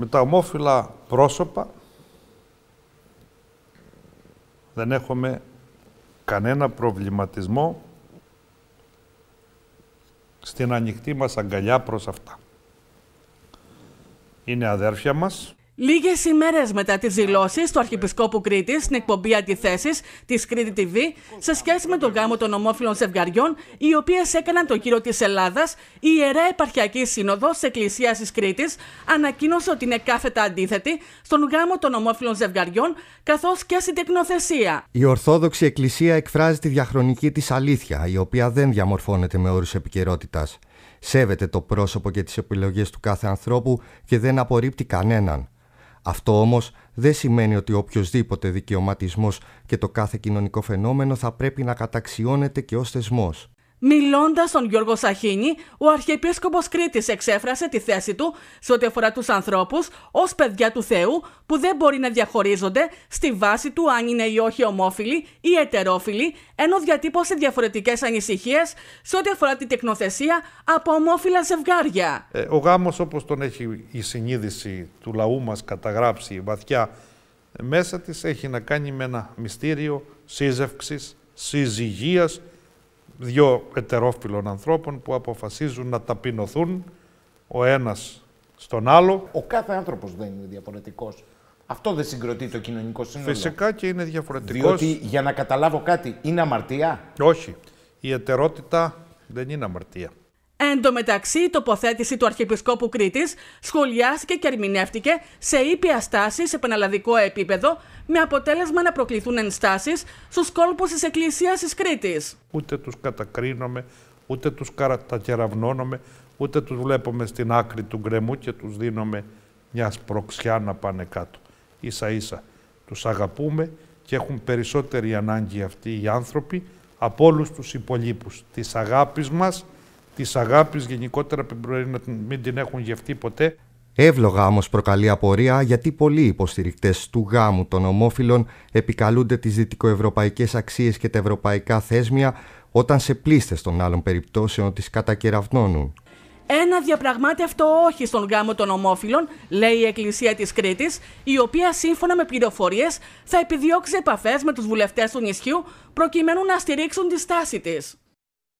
με τα ομόφυλα πρόσωπα δεν έχουμε κανένα προβληματισμό στην ανοιχτή μας αγκαλιά προς αυτά. Είναι αδέρφια μας, Λίγες ημέρες μετά τις δηλώσεις του Αρχιεπισκόπου Κρήτη στην εκπομπή Αντιθέσεις της Κρήτη TV σε σχέση με τον γάμο των ομόφυλων ζευγαριών, οι οποίες έκαναν τον κύριο της Ελλάδας, η ιερά επαρχιακή σύνοδος της Εκκλησίας της Κρήτης ανακοίνωσε ότι είναι κάθετα αντίθετη στον γάμο των ομόφυλων ζευγαριών καθώς και στην τεκνοθεσία. Η Ορθόδοξη Εκκλησία εκφράζει τη διαχρονική της αλήθεια, η οποία δεν διαμορφώνεται με όρους επικαιρότητας. Σέβεται το πρόσωπο και τις επιλογές του κάθε ανθρώπου και δεν απορρίπτει κανέναν. Αυτό όμως δεν σημαίνει ότι οποιοδήποτε δικαιωματισμός και το κάθε κοινωνικό φαινόμενο θα πρέπει να καταξιώνεται και ως θεσμός. Μιλώντας τον Γιώργο Σαχίνη, ο Αρχιεπίσκοπος Κρήτης εξέφρασε τη θέση του σε ό,τι αφορά τους ανθρώπους ως παιδιά του Θεού που δεν μπορεί να διαχωρίζονται στη βάση του αν είναι ή όχι ομόφιλοι ή ετερόφιλοι, ενώ διατύπωσε διαφορετικές ανησυχίες σε ό,τι αφορά την τεκνοθεσία από ομόφυλα ζευγάρια. Ε, ο γάμος όπως τον έχει η οχι ομοφιλοι η ετεροφιλοι ενω διατυπωσε διαφορετικες ανησυχιε σε οτι αφορα την τεκνοθεσια απο ομοφυλα ζευγαρια ο γαμος οπω τον εχει η συνειδηση του λαού μας καταγράψει βαθιά μέσα της έχει να κάνει με ένα μυστήριο σύζευξης, συζυγίας δύο ετερόφιλων ανθρώπων που αποφασίζουν να ταπεινωθούν ο ένας στον άλλο. Ο κάθε άνθρωπος δεν είναι διαφορετικός. Αυτό δεν συγκροτεί το κοινωνικό σύνολο. Φυσικά και είναι διαφορετικός. Διότι για να καταλάβω κάτι, είναι αμαρτία. Όχι. Η ετερότητα δεν είναι αμαρτία. Εν τω η τοποθέτηση του Αρχιεπισκόπου Κρήτης σχολιάστηκε και ερμηνεύτηκε σε ήπια στάση σε πεναλλαδικό επίπεδο, με αποτέλεσμα να προκληθούν ενστάσεις στους κόλπους της Εκκλησίας της Κρήτης. Ούτε τους κατακρίνομαι, ούτε τους κατακεραυνώνομαι, ούτε τους βλέπουμε στην άκρη του γκρεμού και τους δίνουμε μια σπροξιά να πάνε κάτω. σα ίσα τους αγαπούμε και έχουν περισσότερη ανάγκη αυτοί οι άνθρωποι από όλους τους υπολείπους της αγάπης μας της αγάπης γενικότερα μπορεί να μην την έχουν γευτεί ποτέ. Εύλογα όμως προκαλεί απορία γιατί πολλοί υποστηρικτές του γάμου των ομόφυλων επικαλούνται τις δυτικοευρωπαϊκές αξίες και τα ευρωπαϊκά θέσμια όταν σε πλήστες των άλλων περιπτώσεων τι κατακεραυνώνουν. Ένα διαπραγμάτευτο όχι στον γάμο των ομόφυλων, λέει η Εκκλησία της Κρήτης, η οποία σύμφωνα με πληροφορίες θα επιδιώξει επαφές με τους βουλευτές του νησιού προκειμένου να στηρίξουν τη στάση της.